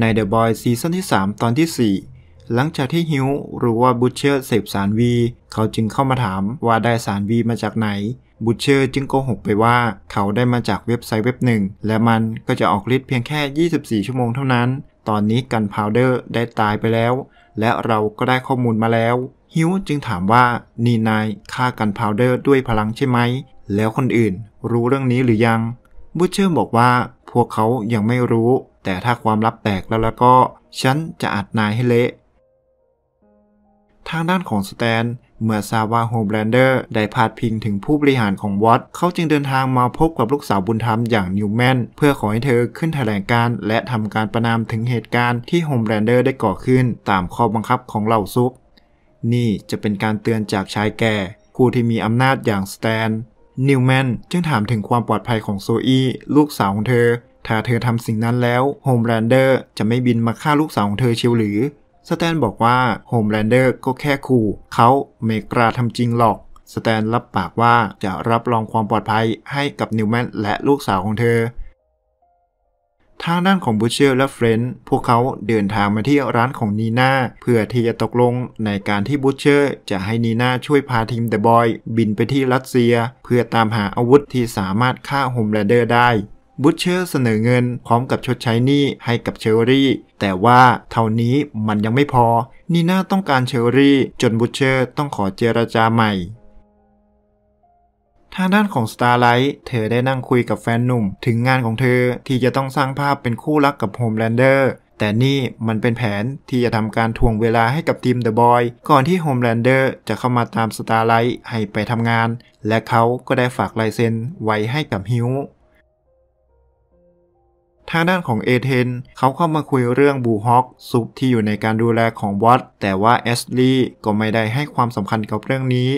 ใน The Boys ซีซั่นที่3 ตอนที่ 4 หลังจากที่ฮิวรู้ว่าบูเชอร์เสพสารวีเขาจึงเข้ามาถามว่าได้สารวีมาจากไหนบูเชอร์จึงโกหกไปว่าเขาได้มาจากเว็บไซต์เว็บหนึ่ง และมันก็จะออกฤทธิ์เพียงแค่ 24 ชั่วโมงเท่านั้น ตอนนี้กันพาวเดอร์ได้ตายไปแล้ว และเราก็ได้ข้อมูลมาแล้ว ฮิวจึงถามว่านี่นายฆ่ากันพาวเดอร์ด้วยพลังใช่ไหม แล้วคนอื่นรู้เรื่องนี้หรือยังบูเชอร์บอกว่าพวกเขายังไม่รู้แต่ถ้าความลับแตกแล้วแล้วก็ ฉันจะอัดนายให้เละ ทางด้านของสแตน เมื่อซาวาโฮมแรนเดอร์ได้พาดพิงถึงผู้บริหารของวอตเขาจึงเดินทางมาพบกับลูกสาวบุญธรรมอย่างนิวแมนเพื่อขอให้เธอขึ้นแถลงการและทำการประนามถึงเหตุการณ์ที่โฮมแรนเดอร์ได้ก่อขึ้นตามข้อบังคับของเหล่าซุปนี่จะเป็นการเตือนจากชายแก่ผู้ที่มีอำนาจอย่างสแตนนิวแมนจึงถามถึงความปลอดภัยของโซอีลูกสาวของเธอถ้าเธอทำสิ่งนั้นแล้วโฮมแลนเดอร์จะไม่บินมาฆ่าลูกสาวของเธอเชียวหรือ สแตนบอกว่าโฮมแลนเดอร์ก็แค่ขู่ เขาไม่กล้าทำจริงหรอก สแตนรับปากว่าจะรับรองความปลอดภัยให้กับนิวแมนและลูกสาวของเธอ ทางด้านของบูเชอร์และเฟรนด์พวกเขาเดินทางมาที่ร้านของนีนาเพื่อที่จะตกลงในการที่บูเชอร์จะให้นีนาช่วยพาทีมเดอะบอยบินไปที่รัสเซีย เพื่อตามหาอาวุธที่สามารถฆ่าโฮมแลนเดอร์ได้บูชเชอร์เสนอเงิน พร้อมกับชดใช้หนี้ให้กับเชอรี่ แต่ว่าเท่านี้มันยังไม่พอ นีน่าต้องการเชอรี่จนบูชเชอร์ต้องขอเจรจาใหม่ ทางด้านของสตาร์ไลท์เธอได้นั่งคุยกับแฟนหนุ่มถึงงานของเธอที่จะต้องสร้างภาพเป็นคู่รักกับโฮมแลนเดอร์แต่นี่มันเป็นแผนที่จะทำการทวงเวลาให้กับทีมเดอะบอยก่อนที่โฮมแลนเดอร์จะเข้ามาตามสตาร์ไลท์ให้ไปทำงานและเขาก็ได้ฝากลายเซ็นไว้ให้กับฮิวทางด้านของเอเทนเขาเข้ามาคุยเรื่องบูฮอกซุปที่อยู่ในการดูแลของวัดแต่ว่าแอสลีย์ก็ไม่ได้ให้ความสำคัญกับเรื่องนี้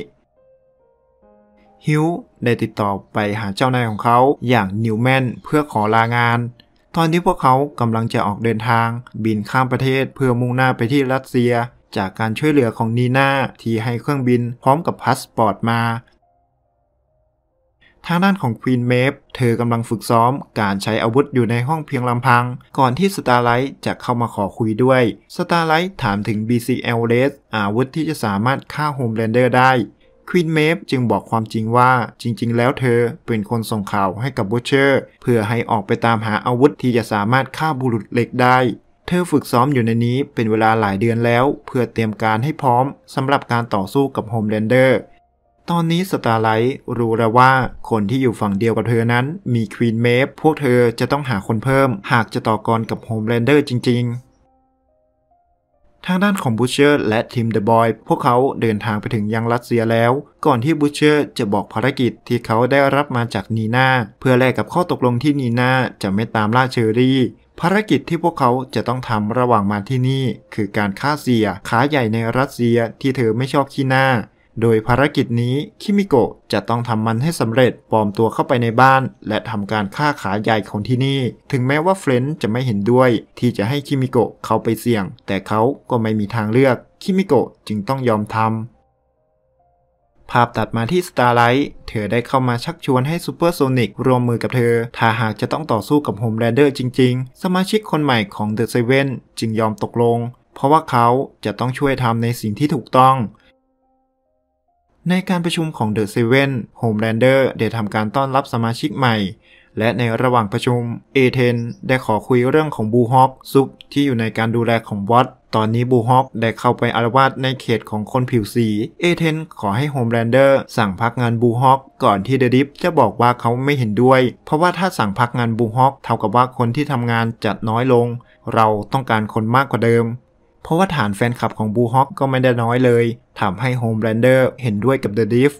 ฮิว ได้ติดต่อไปหาเจ้านายของเขาอย่างนิวแมนเพื่อขอลางาน ตอนที่พวกเขากำลังจะออกเดินทางบินข้ามประเทศเพื่อมุ่งหน้าไปที่รัสเซีย จากการช่วยเหลือของนีนาที่ให้เครื่องบินพร้อมกับพาสปอร์ตมาทางด้านของควีนเมฟ เธอกำลังฝึกซ้อมการใช้อาวุธอยู่ในห้องเพียงลำพัง ก่อนที่สตาร์ไลท์จะเข้ามาขอคุยด้วยสตาร์ไลท์ถามถึง BCL r a c อาวุธที่จะสามารถฆ่าโฮมแลนเดอร์ได้ ควีนเมฟจึงบอกความจริงว่าจริงๆ แล้วเธอเป็นคนส่งข่าวให้กับบูเชอร์ เพื่อให้ออกไปตามหาอาวุธที่จะสามารถฆ่าบุรุษเหล็กได้ เธอฝึกซ้อมอยู่ในนี้เป็นเวลาหลายเดือนแล้ว เพื่อเตรียมการให้พร้อมสำหรับการต่อสู้กับโฮมแลนเดอร์ตอนนี้สตาร์ไลท์รู้แล้วว่าคนที่อยู่ฝั่งเดียวกับเธอนั้นมีควีนเมฟพวกเธอจะต้องหาคนเพิ่ม หากจะต่อกรกับโฮมแลนเดอร์จริง ๆ ทางด้านของบูเชอร์และทีมเดอะบอยพวกเขาเดินทางไปถึงยังรัสเซียแล้ว ก่อนที่บูเชอร์จะบอกภารกิจที่เขาได้รับมาจากนีนาเพื่อแลกกับข้อตกลงที่นีนาจะไม่ตามล่าเชอรี่ ภารกิจที่พวกเขาจะต้องทำระหว่างมาที่นี่ คือการฆ่าเสียขาใหญ่ในรัสเซียที่เธอไม่ชอบขี้หน้าโดยภารกิจนี้คิมิโกะจะต้องทำมันให้สำเร็จปลอมตัวเข้าไปในบ้าน และทำการฆ่าขาใหญ่ของที่นี่ ถึงแม้ว่าเฟรนจะไม่เห็นด้วยที่จะให้คิมิโกะเขาไปเสี่ยง แต่เขาก็ไม่มีทางเลือกคิมิโกะจึงต้องยอมทำภาพตัดมาที่สตาร์ไลท์เธอได้เข้ามาชักชวนให้ซูเปอร์โซนิกรวมมือกับเธอ ถ้าหากจะต้องต่อสู้กับโฮมแรเดอร์จริงๆ สมาชิกคนใหม่ของเดอะเซเว่นจึงยอมตกลง เพราะว่าเขาจะต้องช่วยทำในสิ่งที่ถูกต้องในการประชุมของ The Seven Homelander ได้ทำการต้อนรับสมาชิกใหม่ และในระหว่างประชุมเอเทนได้ขอคุยเรื่องของบูฮอปซุปที่อยู่ในการดูแลของวัดตอนนี้บูฮอปได้เข้าไปอารวาสในเขตของคนผิวสีเอเทนขอให้โฮมแลนเดอร์สั่งพักงานบูฮอปก่อนที่เดดิฟจะบอกว่าเขาไม่เห็นด้วย เพราะว่าถ้าสั่งพักงานบูฮอปเท่ากับว่าคนที่ทำงานจะน้อยลง เราต้องการคนมากกว่าเดิมเพราะว่าฐานแฟนคลับของบูฮอกก็ไม่ได้น้อยเลยทำให้โฮมแรนเดอร์เห็นด้วยกับเดอะดิฟ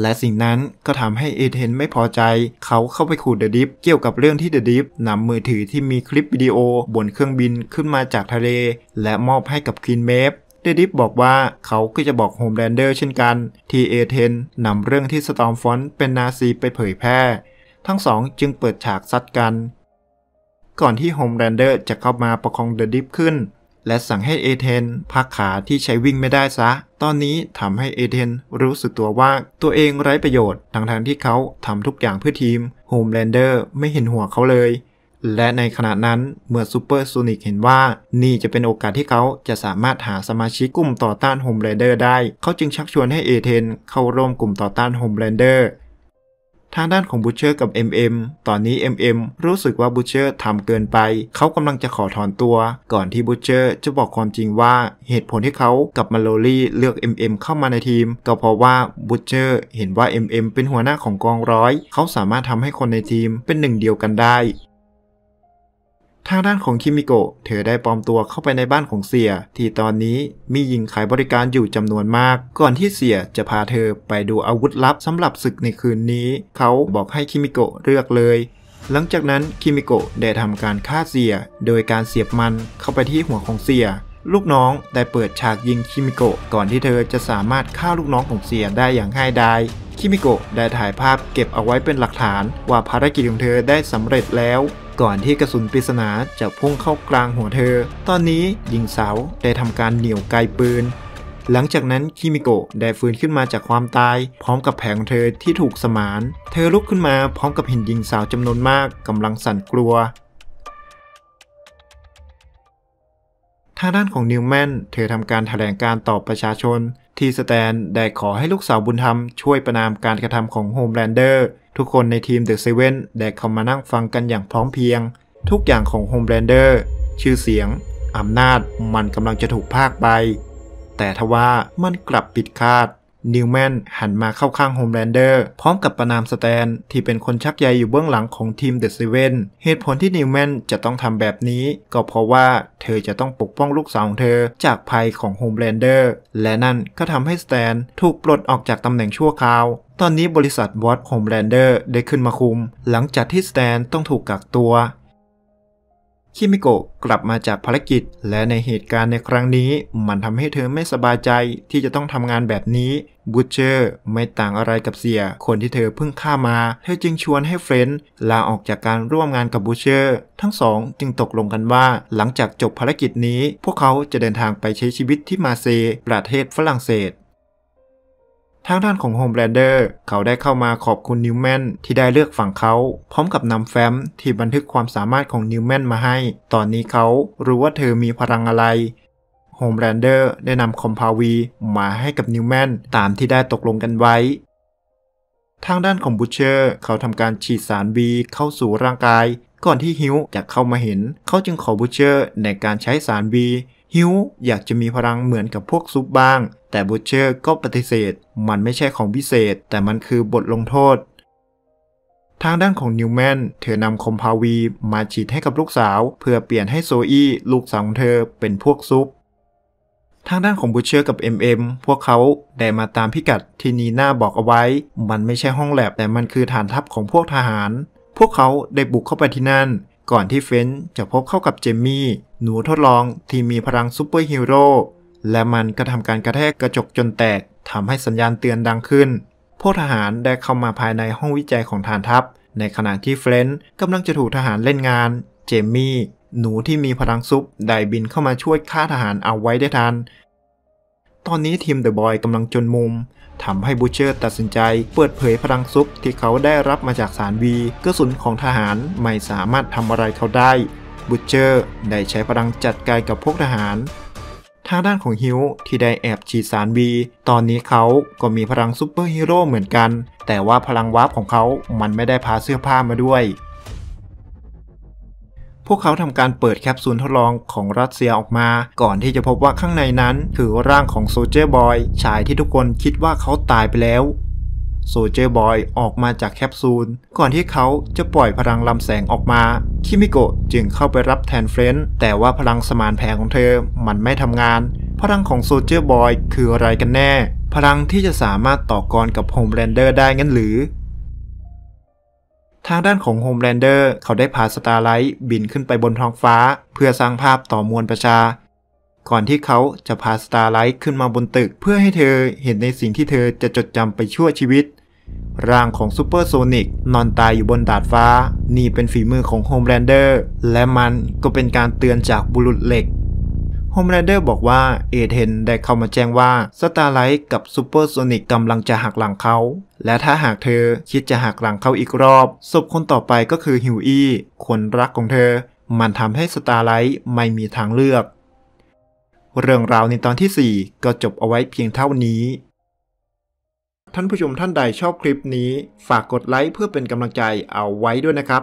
และสิ่งนั้นก็ทำให้เอเทนไม่พอใจ เขาเข้าไปขู่เดอะดิฟเกี่ยวกับเรื่องที่เดอะดิฟนำมือถือที่มีคลิปวิดีโอบนเครื่องบินขึ้นมาจากทะเล และมอบให้กับคินเมฟ เดอะดิฟบอกว่าเขาก็จะบอกโฮมแลนเดอร์เช่นกัน ที่เอเทนนำเรื่องที่สตอมฟอนเป็นนาซีไปเผยแพร่ ทั้งสองจึงเปิดฉากซัดกัน ก่อนที่โฮมแลนเดอร์จะเข้ามาประคองเดอะดิฟขึ้นและสั่งให้เอเธนพักขาที่ใช้วิ่งไม่ได้ซะ ตอนนี้ทำให้เอเธนรู้สึกตัวว่าตัวเองไร้ประโยชน์ทั้งทางที่เขาทำทุกอย่างเพื่อทีมโฮมแลนเดอร์ไม่เห็นหัวเขาเลย และในขณะนั้นเมื่อซูเปอร์ซูนิกเห็นว่านี่จะเป็นโอกาสที่เขาจะสามารถหาสมาชิกกลุ่มต่อต้านโฮมแลนเดอร์ได้ เขาจึงชักชวนให้เอเธนเข้าร่วมกลุ่มต่อต้านโฮมแลนเดอร์ทางด้านของบูเชอร์กับ MM ตอนนี้ MM รู้สึกว่าบูเชอร์ทำเกินไป เขากำลังจะขอถอนตัว ก่อนที่บูเชอร์จะบอกความจริงว่าเหตุผลที่เขากับมาโลลี่เลือก MM เข้ามาในทีม ก็เพราะว่าบูเชอร์เห็นว่า MM เป็นหัวหน้าของกองร้อย เขาสามารถทำให้คนในทีมเป็นหนึ่งเดียวกันได้ทางด้านของคิมิโกะเธอได้ปลอมตัวเข้าไปในบ้านของเสีย ที่ตอนนี้มีหญิงขายบริการอยู่จำนวนมาก ก่อนที่เสียจะพาเธอไปดูอาวุธลับสำหรับศึกในคืนนี้ เขาบอกให้คิมิโกะเลือกเลย หลังจากนั้นคิมิโกะได้ทำการฆ่าเสีย โดยการเสียบมันเข้าไปที่หัวของเสีย ลูกน้องได้เปิดฉากยิงคิมิโกะก่อนที่เธอจะสามารถฆ่าลูกน้องของเสียได้อย่างง่ายดายคิมิโกะได้ถ่ายภาพเก็บเอาไว้เป็นหลักฐาน ว่าภารกิจของเธอได้สำเร็จแล้วก่อนที่กระสุนปริศนาจะพุ่งเข้ากลางหัวเธอ ตอนนี้หญิงสาวได้ทำการเหนี่ยวไกปืน หลังจากนั้นคิมิโกะได้ฟื้นขึ้นมาจากความตาย พร้อมกับแผงเธอที่ถูกสมาน เธอลุกขึ้นมาพร้อมกับเห็นหญิงสาวจำนวนมากกำลังสั่นกลัว ทางด้านของนิวแมนเธอทำการถแถลงการต่อประชาชนที่สแตนได้ขอให้ลูกสาวบุญธรรมช่วยประนามการกระทำของโฮมแลนเดอร์ทุกคนในทีมเดอะเซเว่นได้เข้ามานั่งฟังกันอย่างพร้อมเพียง ทุกอย่างของโฮมแลนเดอร์ชื่อเสียงอำนาจมันกำลังจะถูกพากไป แต่ทว่ามันกลับปิดคาดนิวแมนหันมาเข้าข้างโฮมแลนเดอร์พร้อมกับประนามสแตนที่เป็นคนชักใยอยู่เบื้องหลังของทีมเดอะซเว่นเหตุผลที่นิวแมนจะต้องทำแบบนี้ ก็เพราะว่าเธอจะต้องปกป้องลูกสาวของเธอจากภัยของโฮมแลนเดอร์และนั่นก็ทำให้สแตนถูกปลดออกจากตำแหน่งชั่วคราว ตอนนี้บริษัทวอตโฮมแลนเดอร์ได้ขึ้นมาคุม หลังจากที่สแตนต้องถูกกักตัวคิมิโกะกลับมาจากภารกิจและในเหตุการณ์ในครั้งนี้มันทำให้เธอไม่สบายใจที่จะต้องทำงานแบบนี้บูเชอร์ไม่ต่างอะไรกับเสียคนที่เธอเพิ่งฆ่ามาเธอจึงชวนให้เฟรนด์ลาออกจากการร่วมงานกับบูเชอร์ ทั้งสองจึงตกลงกันว่าหลังจากจบภารกิจนี้พวกเขาจะเดินทางไปใช้ชีวิตที่มาเซ ประเทศฝรั่งเศสทางด้านของโฮมแบรนเดอร์เขาได้เข้ามาขอบคุณนิวแมนที่ได้เลือกฝั่งเขา พร้อมกับนำแฟ้มที่บันทึกความสามารถของนิวแมนมาให้ ตอนนี้เขารู้ว่าเธอมีพลังอะไรโฮมแบรนเดอร์ได้นำคอมพาวีมาให้กับนิวแมนตามที่ได้ตกลงกันไว้ ทางด้านของบูเชอร์เขาทำการฉีดสารบีเข้าสู่ร่างกาย ก่อนที่ฮิวจะเข้ามาเห็นเขาจึงขอบูเชอร์ในการใช้สารบีฮิวอยากจะมีพลังเหมือนกับพวกซุปบ้างแต่บูเชอร์ก็ปฏิเสธ มันไม่ใช่ของพิเศษ แต่มันคือบทลงโทษ ทางด้านของนิวแมนเธอนำคอมพาวีมาฉีดให้กับลูกสาว เพื่อเปลี่ยนให้โซอี้ลูกสาวของเธอเป็นพวกซุป ทางด้านของบูเชอร์กับ MM พวกเขาได้มาตามพิกัดที่นีน่าบอกเอาไว้ มันไม่ใช่ห้องแลบ แต่มันคือฐานทัพของพวกทหาร พวกเขาได้บุกเข้าไปที่นั่น ก่อนที่เฟนจะพบเข้ากับเจมี่หนูทดลองที่มีพลังซูเปอร์ฮีโร่และมันก็ทำการกระแทกกระจกจนแตกทำให้สัญญาณเตือนดังขึ้น พวกทหารได้เข้ามาภายในห้องวิจัยของฐานทัพ ในขณะที่เฟรนด์กำลังจะถูกทหารเล่นงาน เจมี่ หนูที่มีพลังซุป ได้บินเข้ามาช่วยฆ่าทหารเอาไว้ได้ทัน ตอนนี้ทีมเดอะบอยกำลังจนมุมทำให้บูเชอร์ตัดสินใจเปิดเผยพลังซุปที่เขาได้รับมาจากสารวีกระสุนของทหารไม่สามารถทำอะไรเขาได้บูเชอร์ได้ใช้พลังจัดการกับพวกทหารทางด้านของฮิวที่ได้แอบฉีดสารบีตอนนี้เขาก็มีพลังซูเปอร์ฮีโร่เหมือนกัน แต่ว่าพลังวาร์ปของเขามันไม่ได้พาเสื้อผ้ามาด้วย พวกเขาทำการเปิดแคปซูลทดลองของรัสเซียออกมา ก่อนที่จะพบว่าข้างในนั้น คือร่างของโซเจอร์บอย ชายที่ทุกคนคิดว่าเขาตายไปแล้วโซเจอ์บอยออกมาจากแคปซูลก่อนที่เขาจะปล่อยพลังลำแสงออกมา คิมิโกะจึงเข้าไปรับแทนเฟรนด์แต่ว่าพลังสมานแผงของเธอมันไม่ทำงานพลังของโซเจอ์บอยคืออะไรกันแน่ พลังที่จะสามารถต่อกรกับโฮมแลนเดอร์ได้งั้นหรือ ทางด้านของโฮมแลนเดอร์เขาได้พาสตาร์ไลท์บินขึ้นไปบนท้องฟ้า เพื่อสร้างภาพต่อมวลประชา ก่อนที่เขาจะพาสตาร์ไลท์ขึ้นมาบนตึกเพื่อให้เธอเห็นในสิ่งที่เธอจะจดจำไปชั่วชีวิตร่างของซูเปอร์โซนิกนอนตายอยู่บนดาดฟ้า นี่เป็นฝีมือของโฮมแลนเดอร์และมันก็เป็นการเตือนจากบุรุษเหล็กโฮมแลนเดอร์บอกว่าเอเธนได้เข้ามาแจ้งว่าสตาร์ไลท์กับซูเปอร์โซนิกกำลังจะหักหลังเขา และถ้าหากเธอคิดจะหักหลังเขาอีกรอบศพคนต่อไปก็คือฮิวอี้คนรักของเธอ มันทำให้สตาร์ไลท์ไม่มีทางเลือก เรื่องราวในตอนที่ 4 ก็จบเอาไว้เพียงเท่านี้ท่านผู้ชมท่านใดชอบคลิปนี้ฝากกดไลค์เพื่อเป็นกำลังใจเอาไว้ด้วยนะครับ